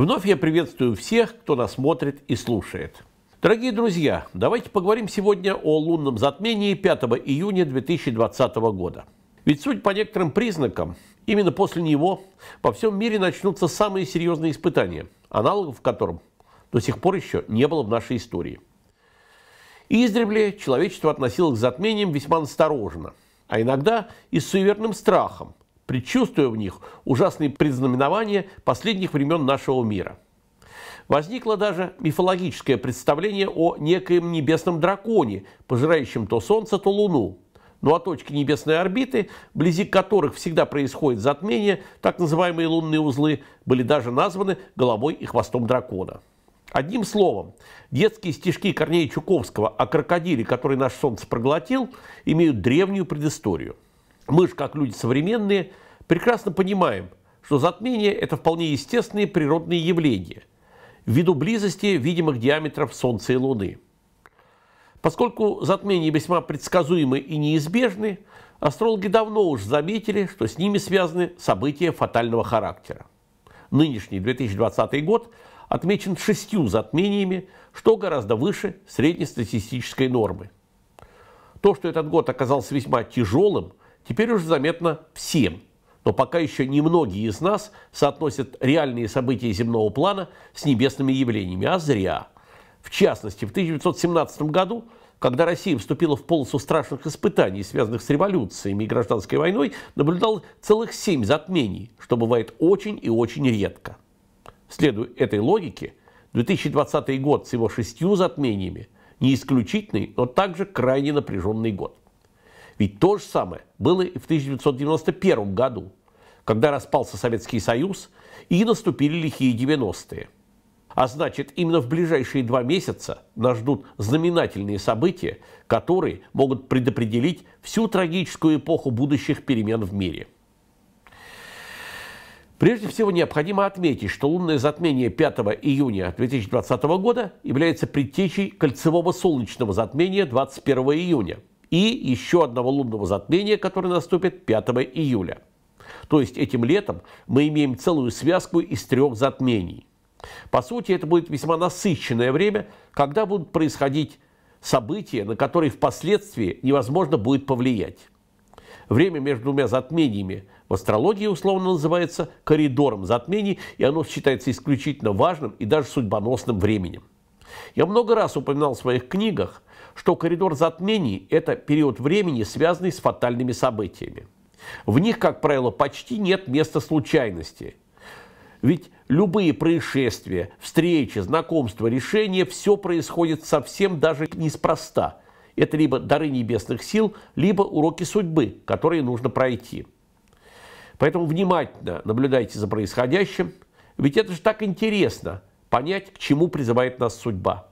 Вновь я приветствую всех, кто нас смотрит и слушает. Дорогие друзья, давайте поговорим сегодня о лунном затмении 5 июня 2020 года. Ведь, суть по некоторым признакам, именно после него во всем мире начнутся самые серьезные испытания, аналогов которым до сих пор еще не было в нашей истории. издревле человечество относилось к затмениям весьма настороженно, а иногда и с суеверным страхом, предчувствуя в них ужасные предзнаменования последних времен нашего мира. Возникло даже мифологическое представление о некоем небесном драконе, пожирающем то Солнце, то Луну. Ну а точки небесной орбиты, вблизи которых всегда происходит затмение, так называемые лунные узлы, были даже названы головой и хвостом дракона. Одним словом, детские стишки Корнея Чуковского о крокодиле, который наш Солнце проглотил, имеют древнюю предысторию. Мы же, как люди современные, прекрасно понимаем, что затмение – это вполне естественные природные явления ввиду близости видимых диаметров Солнца и Луны. Поскольку затмения весьма предсказуемы и неизбежны, астрологи давно уж заметили, что с ними связаны события фатального характера. Нынешний 2020 год отмечен шестью затмениями, что гораздо выше среднестатистической нормы. То, что этот год оказался весьма тяжелым, теперь уже заметно всем. Но пока еще немногие из нас соотносят реальные события земного плана с небесными явлениями, а зря. В частности, в 1917 году, когда Россия вступила в полосу страшных испытаний, связанных с революциями и гражданской войной, наблюдал целых семь затмений, что бывает очень и очень редко. Следуя этой логике, 2020 год с его шестью затмениями – не исключительный, но также крайне напряженный год. Ведь то же самое было и в 1991 году, когда распался Советский Союз и наступили лихие 90-е. А значит, именно в ближайшие два месяца нас ждут знаменательные события, которые могут предопределить всю трагическую эпоху будущих перемен в мире. Прежде всего, необходимо отметить, что лунное затмение 5 июня 2020 года является предтечей кольцевого солнечного затмения 21 июня – и еще одного лунного затмения, которое наступит 5 июля. То есть этим летом мы имеем целую связку из трех затмений. По сути, это будет весьма насыщенное время, когда будут происходить события, на которые впоследствии невозможно будет повлиять. Время между двумя затмениями в астрологии условно называется коридором затмений, и оно считается исключительно важным и даже судьбоносным временем. Я много раз упоминал в своих книгах, что коридор затмений – это период времени, связанный с фатальными событиями. В них, как правило, почти нет места случайности. Ведь любые происшествия, встречи, знакомства, решения – все происходит совсем даже неспроста. Это либо дары небесных сил, либо уроки судьбы, которые нужно пройти. Поэтому внимательно наблюдайте за происходящим, ведь это же так интересно – понять, к чему призывает нас судьба.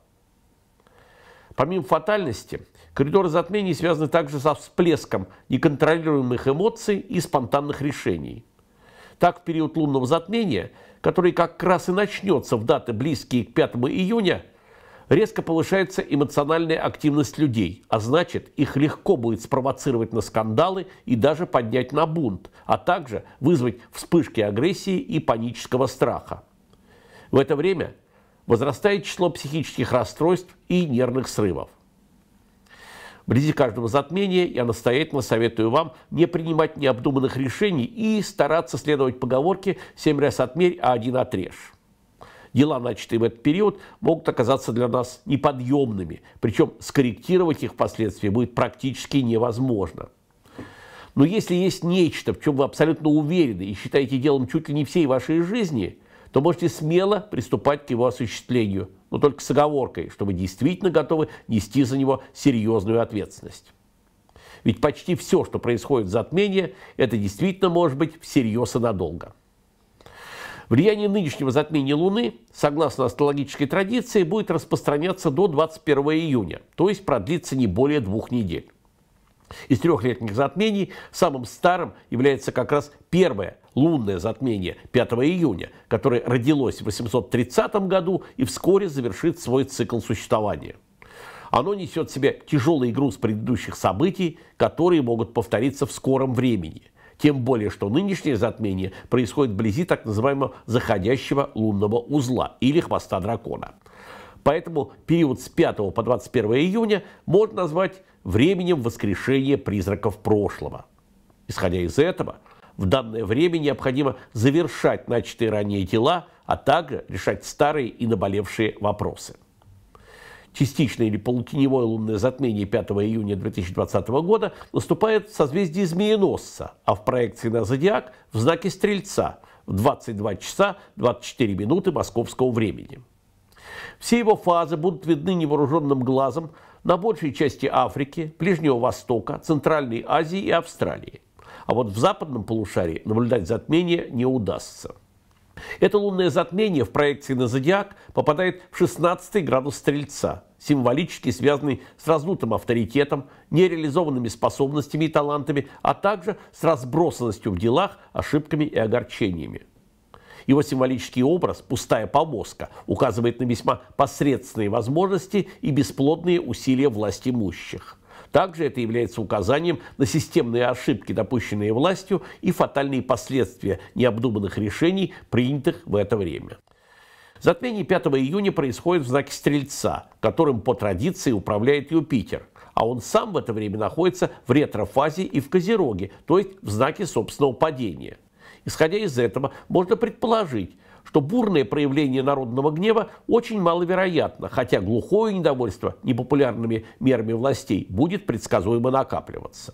Помимо фатальности, коридоры затмений связаны также со всплеском неконтролируемых эмоций и спонтанных решений. Так, в период лунного затмения, который как раз и начнется в даты, близкие к 5 июня, резко повышается эмоциональная активность людей, а значит, их легко будет спровоцировать на скандалы и даже поднять на бунт, а также вызвать вспышки агрессии и панического страха. В это время возрастает число психических расстройств и нервных срывов. Вблизи каждого затмения я настоятельно советую вам не принимать необдуманных решений и стараться следовать поговорке «семь раз отмерь, а один отрежь». Дела, начатые в этот период, могут оказаться для нас неподъемными, причем скорректировать их впоследствии будет практически невозможно. Но если есть нечто, в чем вы абсолютно уверены и считаете делом чуть ли не всей вашей жизни – то можете смело приступать к его осуществлению, но только с оговоркой, что вы действительно готовы нести за него серьезную ответственность. Ведь почти все, что происходит в затмении, это действительно может быть всерьез и надолго. Влияние нынешнего затмения Луны, согласно астрологической традиции, будет распространяться до 21 июня, то есть продлится не более двух недель. Из трехлетних затмений самым старым является как раз первое лунное затмение 5 июня, которое родилось в 830 году и вскоре завершит свой цикл существования. Оно несет в себе тяжелый груз предыдущих событий, которые могут повториться в скором времени. Тем более, что нынешнее затмение происходит вблизи так называемого заходящего лунного узла или хвоста дракона – Поэтому период с 5 по 21 июня можно назвать временем воскрешения призраков прошлого. Исходя из этого, в данное время необходимо завершать начатые ранее дела, а также решать старые и наболевшие вопросы. Частичное или полутеневое лунное затмение 5 июня 2020 года наступает в созвездии Змееносца, а в проекции на Зодиак в знаке Стрельца в 22 часа 24 минуты московского времени. Все его фазы будут видны невооруженным глазом на большей части Африки, Ближнего Востока, Центральной Азии и Австралии. А вот в западном полушарии наблюдать затмение не удастся. Это лунное затмение в проекции на зодиак попадает в 16 градус Стрельца, символически связанный с раздутым авторитетом, нереализованными способностями и талантами, а также с разбросанностью в делах, ошибками и огорчениями. Его символический образ, пустая повозка, указывает на весьма посредственные возможности и бесплодные усилия власть имущих. Также это является указанием на системные ошибки, допущенные властью, и фатальные последствия необдуманных решений, принятых в это время. Затмение 5 июня происходит в знаке Стрельца, которым по традиции управляет Юпитер, а он сам в это время находится в ретрофазе и в Козероге, то есть в знаке собственного падения – Исходя из этого, можно предположить, что бурное проявление народного гнева очень маловероятно, хотя глухое недовольство непопулярными мерами властей будет предсказуемо накапливаться.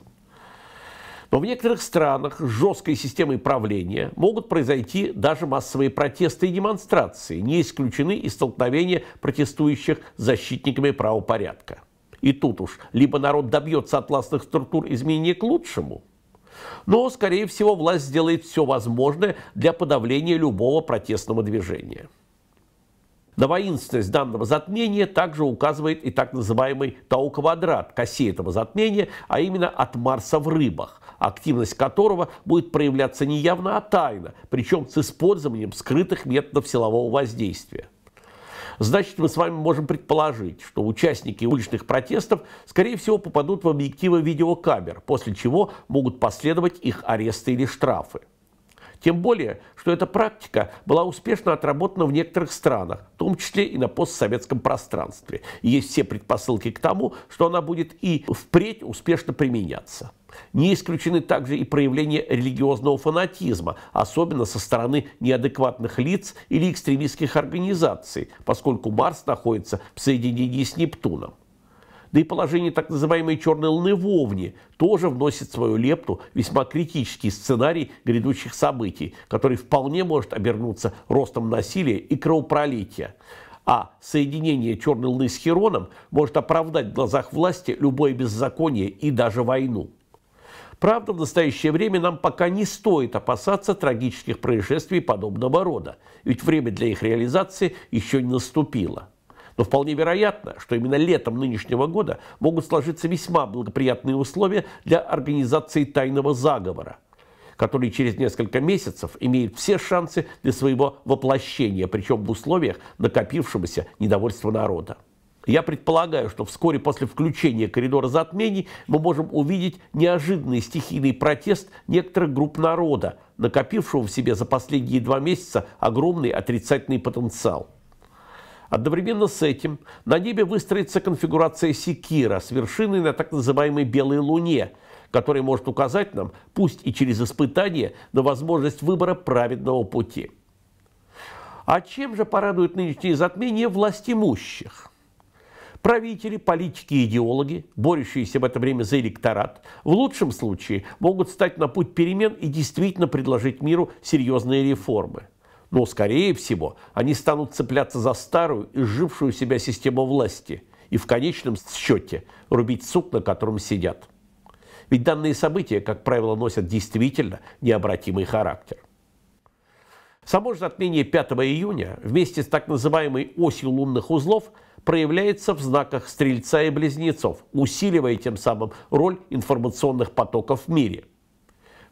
Но в некоторых странах с жесткой системой правления могут произойти даже массовые протесты и демонстрации, не исключены и столкновения протестующих с защитниками правопорядка. И тут уж либо народ добьется от властных структур изменения к лучшему – но, скорее всего, власть сделает все возможное для подавления любого протестного движения. На воинственность данного затмения также указывает и так называемый Тау-квадрат косей этого затмения, а именно от Марса в рыбах, активность которого будет проявляться не явно, а тайно, причем с использованием скрытых методов силового воздействия значит, мы с вами можем предположить, что участники уличных протестов, скорее всего, попадут в объективы видеокамер, после чего могут последовать их аресты или штрафы. Тем более, что эта практика была успешно отработана в некоторых странах, в том числе и на постсоветском пространстве. И есть все предпосылки к тому, что она будет и впредь успешно применяться. Не исключены также и проявления религиозного фанатизма, особенно со стороны неадекватных лиц или экстремистских организаций, поскольку Марс находится в соединении с Нептуном. Да и положение так называемой черной луны в тоже вносит свою лепту весьма критический сценарий грядущих событий, который вполне может обернуться ростом насилия и кровопролития. А соединение черной луны с Хероном может оправдать в глазах власти любое беззаконие и даже войну. Правда, в настоящее время нам пока не стоит опасаться трагических происшествий подобного рода, ведь время для их реализации еще не наступило. Но вполне вероятно, что именно летом нынешнего года могут сложиться весьма благоприятные условия для организации тайного заговора, который через несколько месяцев имеет все шансы для своего воплощения, причем в условиях накопившегося недовольства народа. Я предполагаю, что вскоре после включения коридора затмений мы можем увидеть неожиданный стихийный протест некоторых групп народа, накопившего в себе за последние два месяца огромный отрицательный потенциал. Одновременно с этим на небе выстроится конфигурация Секира с вершиной на так называемой «белой луне», которая может указать нам, пусть и через испытание, на возможность выбора праведного пути. А чем же порадуют нынешние затмения власть имущих? Правители, политики и идеологи, борющиеся в это время за электорат, в лучшем случае могут стать на путь перемен и действительно предложить миру серьезные реформы – но, скорее всего, они станут цепляться за старую, изжившую себя систему власти и в конечном счете рубить сук, на котором сидят. Ведь данные события, как правило, носят действительно необратимый характер. Само же отмение 5 июня вместе с так называемой осью лунных узлов проявляется в знаках Стрельца и Близнецов, усиливая тем самым роль информационных потоков в мире –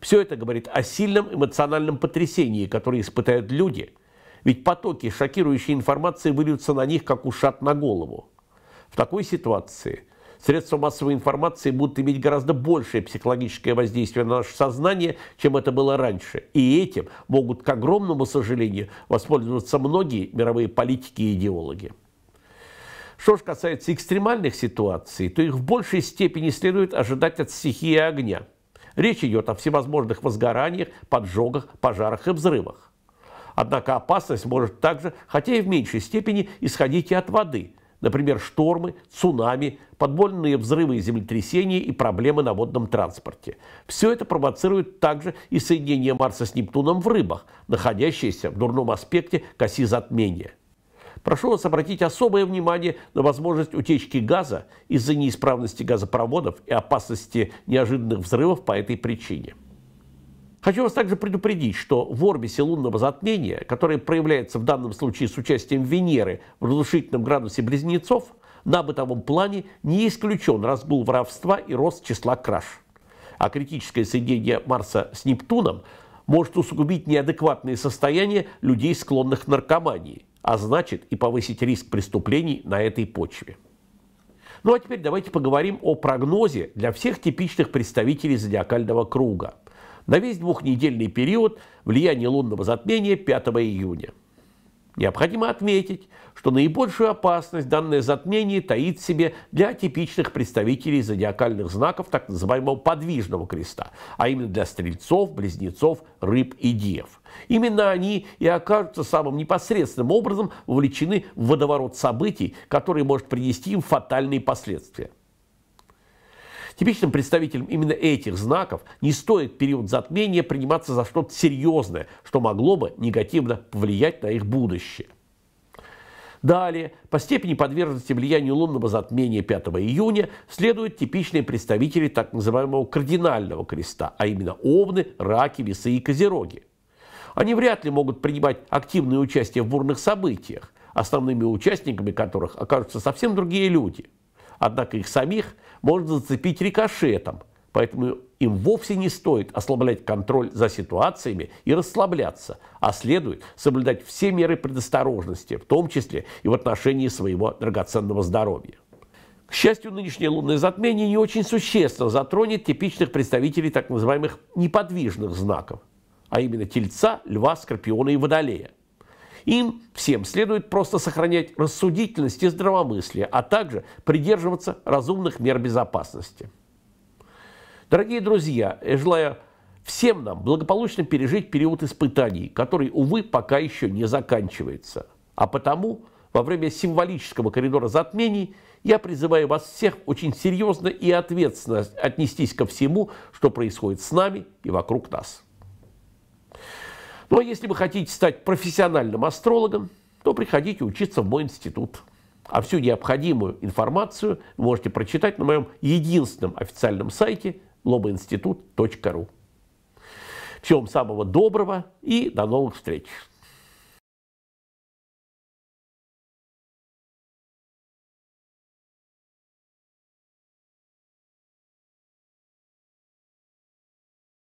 все это говорит о сильном эмоциональном потрясении, которое испытают люди, ведь потоки шокирующей информации выльются на них, как ушат на голову. В такой ситуации средства массовой информации будут иметь гораздо большее психологическое воздействие на наше сознание, чем это было раньше. И этим могут, к огромному сожалению, воспользоваться многие мировые политики и идеологи. Что же касается экстремальных ситуаций, то их в большей степени следует ожидать от стихии огня – Речь идет о всевозможных возгораниях, поджогах, пожарах и взрывах. Однако опасность может также, хотя и в меньшей степени, исходить и от воды, например, штормы, цунами, подвольные взрывы и землетрясения и проблемы на водном транспорте. Все это провоцирует также и соединение Марса с Нептуном в рыбах, находящиеся в дурном аспекте коси оси затмения прошу вас обратить особое внимание на возможность утечки газа из-за неисправности газопроводов и опасности неожиданных взрывов по этой причине. Хочу вас также предупредить, что в орбисе лунного затмения, которое проявляется в данном случае с участием Венеры в разрушительном градусе близнецов, на бытовом плане не исключен разгул воровства и рост числа краж. А критическое соединение Марса с Нептуном может усугубить неадекватные состояния людей, склонных к наркомании – а значит и повысить риск преступлений на этой почве. Ну а теперь давайте поговорим о прогнозе для всех типичных представителей зодиакального круга на весь двухнедельный период влияние лунного затмения 5 июня. Необходимо отметить, что наибольшую опасность данное затмение таит в себе для типичных представителей зодиакальных знаков так называемого подвижного креста, а именно для стрельцов, близнецов, рыб и дев. Именно они и окажутся самым непосредственным образом вовлечены в водоворот событий, который может принести им фатальные последствия. Типичным представителем именно этих знаков не стоит период затмения приниматься за что-то серьезное, что могло бы негативно повлиять на их будущее. Далее, по степени подверженности влиянию лунного затмения 5 июня следуют типичные представители так называемого кардинального креста, а именно овны, раки, весы и козероги. Они вряд ли могут принимать активное участие в бурных событиях, основными участниками которых окажутся совсем другие люди. Однако их самих может зацепить рикошетом, поэтому им вовсе не стоит ослаблять контроль за ситуациями и расслабляться, а следует соблюдать все меры предосторожности, в том числе и в отношении своего драгоценного здоровья. К счастью, нынешнее лунное затмение не очень существенно затронет типичных представителей так называемых неподвижных знаков, а именно тельца, льва, скорпиона и водолея – им всем следует просто сохранять рассудительность и здравомыслие, а также придерживаться разумных мер безопасности. Дорогие друзья, я желаю всем нам благополучно пережить период испытаний, который, увы, пока еще не заканчивается. А потому во время символического коридора затмений я призываю вас всех очень серьезно и ответственно отнестись ко всему, что происходит с нами и вокруг нас. Но если вы хотите стать профессиональным астрологом, то приходите учиться в мой институт. А всю необходимую информацию вы можете прочитать на моем единственном официальном сайте loboinstitut.ru. Всем самого доброго и до новых встреч!